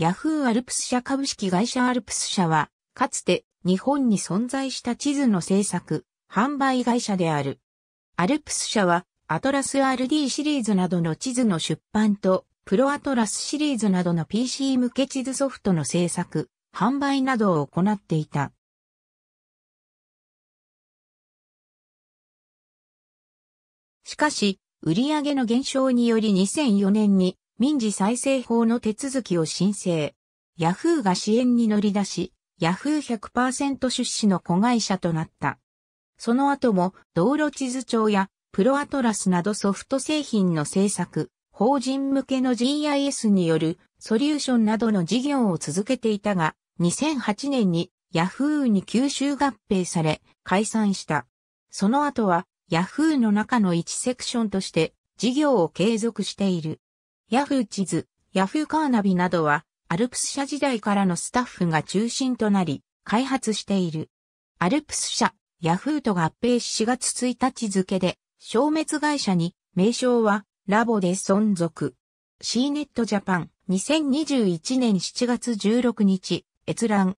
ヤフーアルプス社株式会社アルプス社は、かつて日本に存在した地図の制作、販売会社である。アルプス社は、アトラス RD シリーズなどの地図の出版と、プロアトラスシリーズなどの PC 向け地図ソフトの制作、販売などを行っていた。しかし、売上の減少により2004年に民事再生法の手続きを申請。ヤフーが支援に乗り出し、ヤフー100%出資の子会社となった。その後も道路地図帳やプロアトラスなどソフト製品の制作、法人向けの GIS によるソリューションなどの事業を続けていたが、2008年にヤフーに吸収合併され解散した。その後はヤフーの中の一セクションとして事業を継続している。ヤフー地図、ヤフーカーナビなどは、アルプス社時代からのスタッフが中心となり、開発している。アルプス社、ヤフーと合併し4月1日付で、消滅会社に、名称は、ラボで存続。C ネットジャパン、2021年7月16日、閲覧。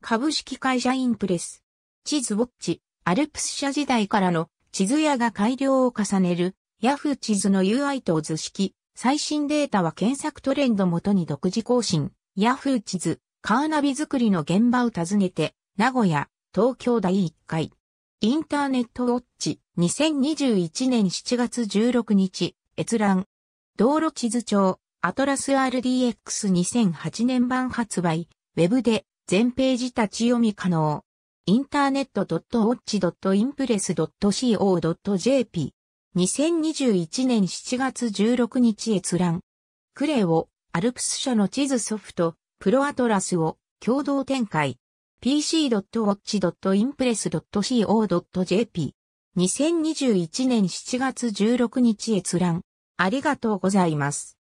株式会社インプレス。地図ウォッチ、アルプス社時代からの地図屋が改良を重ねる、ヤフー地図の UI と図式、最新データは検索トレンド元に独自更新、Yahoo 地図、カーナビ作りの現場を訪ねて、名古屋、東京第1回。インターネットウォッチ、2021年7月16日、閲覧。道路地図帳、アトラス RDX2008 年版発売、ウェブで全ページ立ち読み可能。インターネット .watch.impress.co.jp 2021年7月16日閲覧。クレオ、アルプス社の地図ソフト、プロアトラスを共同展開。pc.watch.impress.co.jp。2021年7月16日閲覧。ありがとうございます。